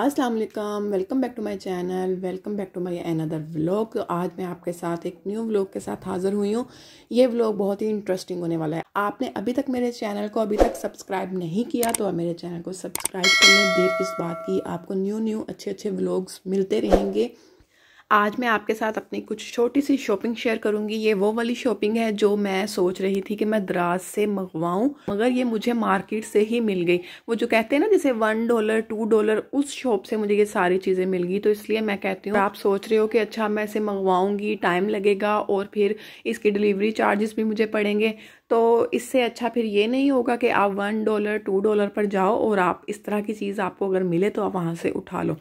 अस्सलाम वालेकुम welcome back to my channel welcome back to my another vlog आज मैं आपके साथ एक न्यू व्लॉग के साथ हाज़िर हुई हूँ ये व्लॉग बहुत ही इंटरेस्टिंग होने वाला है आपने अभी तक मेरे चैनल को अभी तक सब्सक्राइब नहीं किया तो मेरे चैनल को सब्सक्राइब करने देर किस बात की आपको न्यू न्यू अच्छे अच्छे व्लॉग्स मिलते रहेंगे आज मैं आपके साथ अपनी कुछ छोटी सी शॉपिंग शेयर करूंगी ये वो वाली शॉपिंग है जो मैं सोच रही थी कि मैं दराज से मंगवाऊं मगर ये मुझे मार्केट से ही मिल गई वो जो कहते हैं ना जैसे वन डॉलर टू डॉलर उस शॉप से मुझे ये सारी चीज़ें मिल गई तो इसलिए मैं कहती हूँ आप सोच रहे हो कि अच्छा मैं इसे मंगवाऊंगी टाइम लगेगा और फिर इसके डिलीवरी चार्जेस भी मुझे पड़ेंगे तो इससे अच्छा फिर ये नहीं होगा कि आप वन डॉलर टू डॉलर पर जाओ और आप इस तरह की चीज़ आपको अगर मिले तो आप वहाँ से उठा लो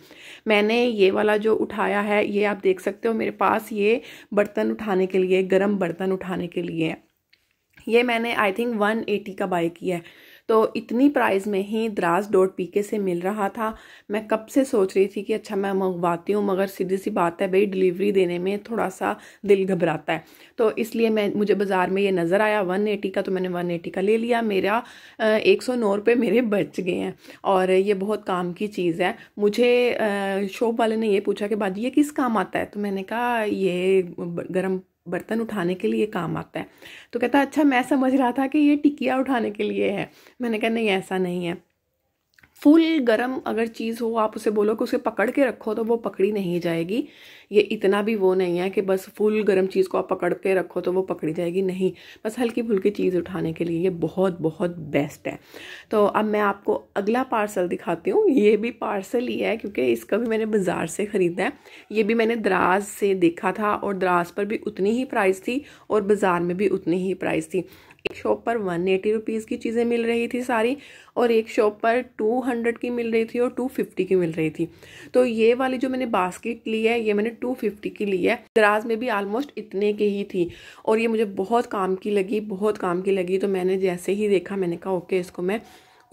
मैंने ये वाला जो उठाया है ये आप देख सकते हो मेरे पास ये बर्तन उठाने के लिए गर्म बर्तन उठाने के लिए ये मैंने आई थिंक वन एटी का बाय किया है तो इतनी प्राइस में ही द्रास डॉट पी के से मिल रहा था मैं कब से सोच रही थी कि अच्छा मैं मंगवाती हूँ मगर सीधी सी बात है भाई डिलीवरी देने में थोड़ा सा दिल घबराता है तो इसलिए मैं मुझे बाज़ार में ये नज़र आया वन एटी का तो मैंने वन एटी का ले लिया मेरा एक सौ नौ रुपये मेरे बच गए हैं और ये बहुत काम की चीज़ है मुझे शॉप वाले ने ये पूछा कि बाजी ये किस काम आता है तो मैंने कहा ये गर्म बर्तन उठाने के लिए काम आता है तो कहता अच्छा मैं समझ रहा था कि ये टिकिया उठाने के लिए है मैंने कहा नहीं ऐसा नहीं है फुल गरम अगर चीज़ हो आप उसे बोलो कि उसे पकड़ के रखो तो वो पकड़ी नहीं जाएगी ये इतना भी वो नहीं है कि बस फुल गरम चीज़ को आप पकड़ के रखो तो वो पकड़ी जाएगी नहीं बस हल्की फुल्की चीज़ उठाने के लिए ये बहुत बहुत बेस्ट है तो अब मैं आपको अगला पार्सल दिखाती हूँ ये भी पार्सल ही है क्योंकि इसका भी मैंने बाज़ार से ख़रीदा है ये भी मैंने दराज से देखा था और दराज पर भी उतनी ही प्राइस थी और बाज़ार में भी उतनी ही प्राइस थी एक शॉप पर वन एटी रुपीज़ की चीज़ें मिल रही थी सारी और एक शॉप पर टू हंड्रेड की मिल रही थी और टू फिफ्टी की मिल रही थी तो ये वाली जो मैंने बास्केट ली है ये मैंने टू फिफ्टी की ली है दराज में भी आलमोस्ट इतने की ही थी और ये मुझे बहुत काम की लगी बहुत काम की लगी तो मैंने जैसे ही देखा मैंने कहा ओके इसको मैं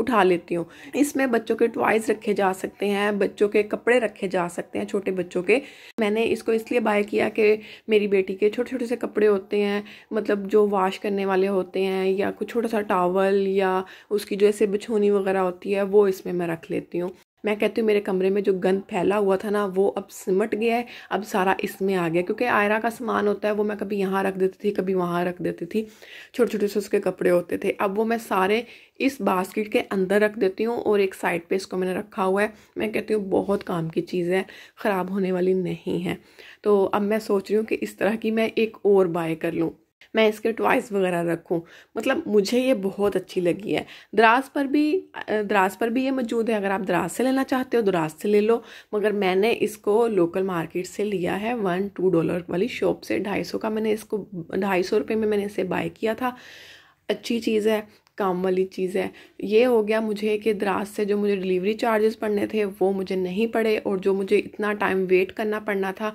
उठा लेती हूँ इसमें बच्चों के टॉयज़ रखे जा सकते हैं बच्चों के कपड़े रखे जा सकते हैं छोटे बच्चों के मैंने इसको इसलिए बाय किया कि मेरी बेटी के छोटे छोटे से कपड़े होते हैं मतलब जो वॉश करने वाले होते हैं या कुछ छोटा सा टावल या उसकी जो ऐसे बिछोनी वगैरह होती है वो इसमें मैं रख लेती हूँ मैं कहती हूँ मेरे कमरे में जो गंद फैला हुआ था ना वो अब सिमट गया है अब सारा इसमें आ गया क्योंकि आयरा का सामान होता है वो मैं कभी यहाँ रख देती थी कभी वहाँ रख देती थी छोटे छोटे से उसके कपड़े होते थे अब वो मैं सारे इस बास्केट के अंदर रख देती हूँ और एक साइड पे इसको मैंने रखा हुआ है मैं कहती हूँ बहुत काम की चीज़ है ख़राब होने वाली नहीं है तो अब मैं सोच रही हूँ कि इस तरह की मैं एक और बाय कर लूँ मैं इसके ट्वाइस वगैरह रखूँ मतलब मुझे ये बहुत अच्छी लगी है द्रास पर भी द्रास पर भी ये मौजूद है अगर आप द्रास से लेना चाहते हो द्रास से ले लो मगर मैंने इसको लोकल मार्केट से लिया है वन टू डॉलर वाली शॉप से ढाई सौ का मैंने इसको ढाई सौ रुपये में मैंने इसे बाय किया था अच्छी चीज़ है काम वाली चीज़ है ये हो गया मुझे कि द्रास से जो मुझे डिलीवरी चार्जेस पड़ने थे वो मुझे नहीं पड़े और जो मुझे इतना टाइम वेट करना पड़ना था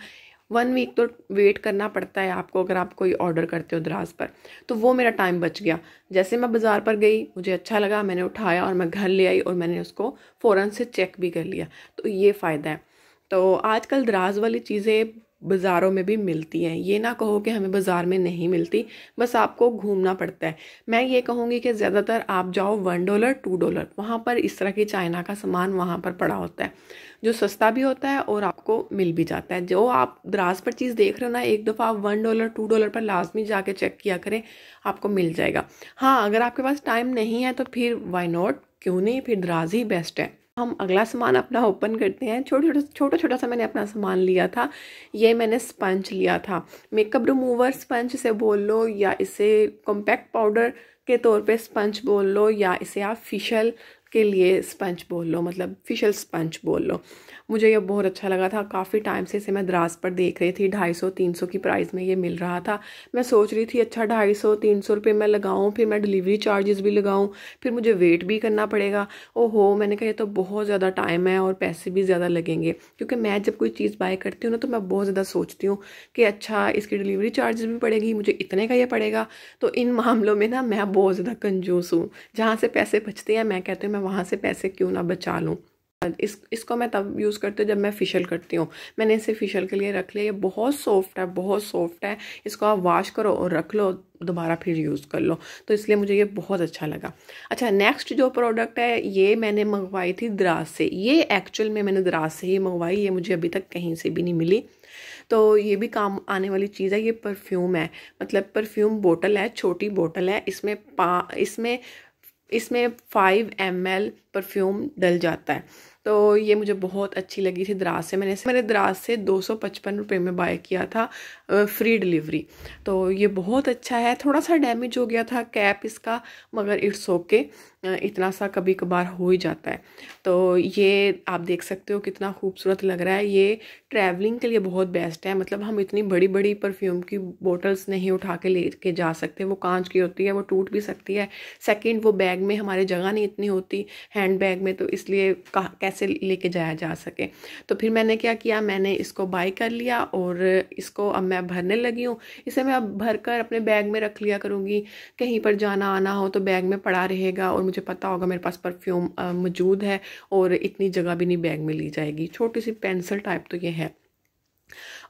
वन वीक तो वेट करना पड़ता है आपको अगर आप कोई ऑर्डर करते हो दराज पर तो वो मेरा टाइम बच गया जैसे मैं बाज़ार पर गई मुझे अच्छा लगा मैंने उठाया और मैं घर ले आई और मैंने उसको फ़ौरन से चेक भी कर लिया तो ये फ़ायदा है तो आजकल दराज वाली चीज़ें बाज़ारों में भी मिलती हैं ये ना कहो कि हमें बाज़ार में नहीं मिलती बस आपको घूमना पड़ता है मैं ये कहूँगी कि ज़्यादातर आप जाओ वन डॉलर टू डॉलर वहाँ पर इस तरह की चाइना का सामान वहाँ पर पड़ा होता है जो सस्ता भी होता है और आपको मिल भी जाता है जो आप दराज पर चीज़ देख रहे हो ना एक दफ़ा आप वन डॉलर टू डॉलर पर लाजमी कर चेक किया करें आपको मिल जाएगा हाँ अगर आपके पास टाइम नहीं है तो फिर वाई नॉट क्यों नहीं फिर दराज ही बेस्ट है हम अगला सामान अपना ओपन करते हैं छोटा छोटा छोटा छोटा सा मैंने अपना सामान लिया था ये मैंने स्पंज लिया था मेकअप रिमूवर स्पंज से बोल लो या इसे कॉम्पैक्ट पाउडर के तौर पे स्पंज बोल लो या इसे आप फिशल के लिए स्पंच बोल लो मतलब फिशल स्पंच बोल लो मुझे ये बहुत अच्छा लगा था काफ़ी टाइम से इसे मैं द्रास पर देख रही थी ढाई सौ तीन सौ की प्राइस में ये मिल रहा था मैं सोच रही थी अच्छा ढाई सौ तीन सौ रुपये मैं लगाऊँ फिर मैं डिलीवरी चार्जेस भी लगाऊँ फिर मुझे वेट भी करना पड़ेगा ओहो मैंने कहा ये तो बहुत ज़्यादा टाइम है और पैसे भी ज़्यादा लगेंगे क्योंकि मैं जब कोई चीज़ बाय करती हूँ ना तो मैं बहुत ज़्यादा सोचती हूँ कि अच्छा इसकी डिलीवरी चार्जेस भी पड़ेगी मुझे इतने का यह पड़ेगा तो इन मामलों में ना मैं बहुत ज़्यादा कंजूस हूँ जहाँ से पैसे बचते हैं मैं कहती हूँ मैं वहाँ से पैसे क्यों ना बचा लूँ इस इसको मैं तब यूज़ करती हूँ जब मैं फिशल करती हूँ मैंने इसे फिशल के लिए रख लिया ये बहुत सॉफ्ट है बहुत सॉफ्ट है इसको आप वॉश करो और रख लो दोबारा फिर यूज़ कर लो तो इसलिए मुझे ये बहुत अच्छा लगा अच्छा नेक्स्ट जो प्रोडक्ट है ये मैंने मंगवाई थी दराज से ये एक्चुअल में मैंने दराज से ही मंगवाई ये मुझे अभी तक कहीं से भी नहीं मिली तो ये भी काम आने वाली चीज़ है ये परफ्यूम है मतलब परफ्यूम बोटल है छोटी बोटल है इसमें पा इसमें इसमें फाइव एम एल परफ्यूम डल जाता है तो ये मुझे बहुत अच्छी लगी थी दराज से मैंने मैंने दराज से दो सौ पचपन रुपये में बाय किया था फ्री डिलीवरी तो ये बहुत अच्छा है थोड़ा सा डैमेज हो गया था कैप इसका मगर इट्स ओके इतना सा कभी कभार हो ही जाता है तो ये आप देख सकते हो कितना खूबसूरत लग रहा है ये ट्रैवलिंग के लिए बहुत बेस्ट है मतलब हम इतनी बड़ी बड़ी परफ्यूम की बोटल्स नहीं उठा के ले के जा सकते वो कांच की होती है वो टूट भी सकती है सेकंड वो बैग में हमारे जगह नहीं इतनी होती हैंड बैग में तो इसलिए कैसे लेके जाया जा सके तो फिर मैंने क्या किया मैंने इसको बाई कर लिया और इसको अब मैं भरने लगी हूँ इसे मैं अब भर कर अपने बैग में रख लिया करूँगी कहीं पर जाना आना हो तो बैग में पड़ा रहेगा और मुझे पता होगा मेरे पास परफ्यूम मौजूद है और इतनी जगह भी नहीं बैग में ली जाएगी छोटी सी पेंसिल टाइप तो ये है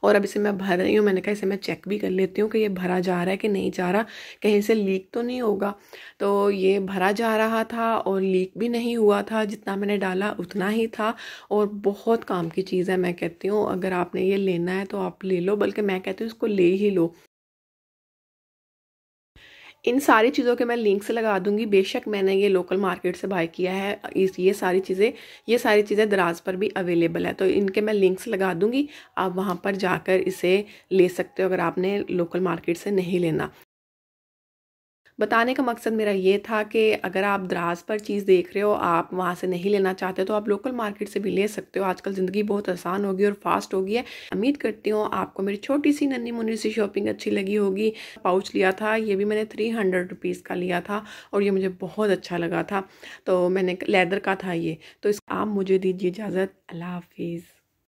और अब इसे मैं भर रही हूँ मैंने कहा इसे मैं चेक भी कर लेती हूँ कि ये भरा जा रहा है कि नहीं जा रहा कहीं से लीक तो नहीं होगा तो ये भरा जा रहा था और लीक भी नहीं हुआ था जितना मैंने डाला उतना ही था और बहुत काम की चीज़ है मैं कहती हूँ अगर आपने ये लेना है तो आप ले लो बल्कि मैं कहती हूँ इसको ले ही लो इन सारी चीज़ों के मैं लिंक से लगा दूंगी बेशक मैंने ये लोकल मार्केट से बाय किया है इस ये सारी चीज़ें ये सारी चीज़ें दराज पर भी अवेलेबल है तो इनके मैं लिंक्स लगा दूंगी आप वहाँ पर जाकर इसे ले सकते हो अगर आपने लोकल मार्केट से नहीं लेना बताने का मकसद मेरा ये था कि अगर आप दराज पर चीज़ देख रहे हो आप वहाँ से नहीं लेना चाहते तो आप लोकल मार्केट से भी ले सकते हो आजकल ज़िंदगी बहुत आसान होगी और फास्ट होगी है उम्मीद करती हूँ आपको मेरी छोटी सी नन्नी मुन्नी सी शॉपिंग अच्छी लगी होगी पाउच लिया था ये भी मैंने थ्री हंड्रेड रुपीज़ का लिया था और ये मुझे बहुत अच्छा लगा था तो मैंने लेदर का था ये तो इस आप मुझे दीजिए इजाज़त अल्लाह हाफिज़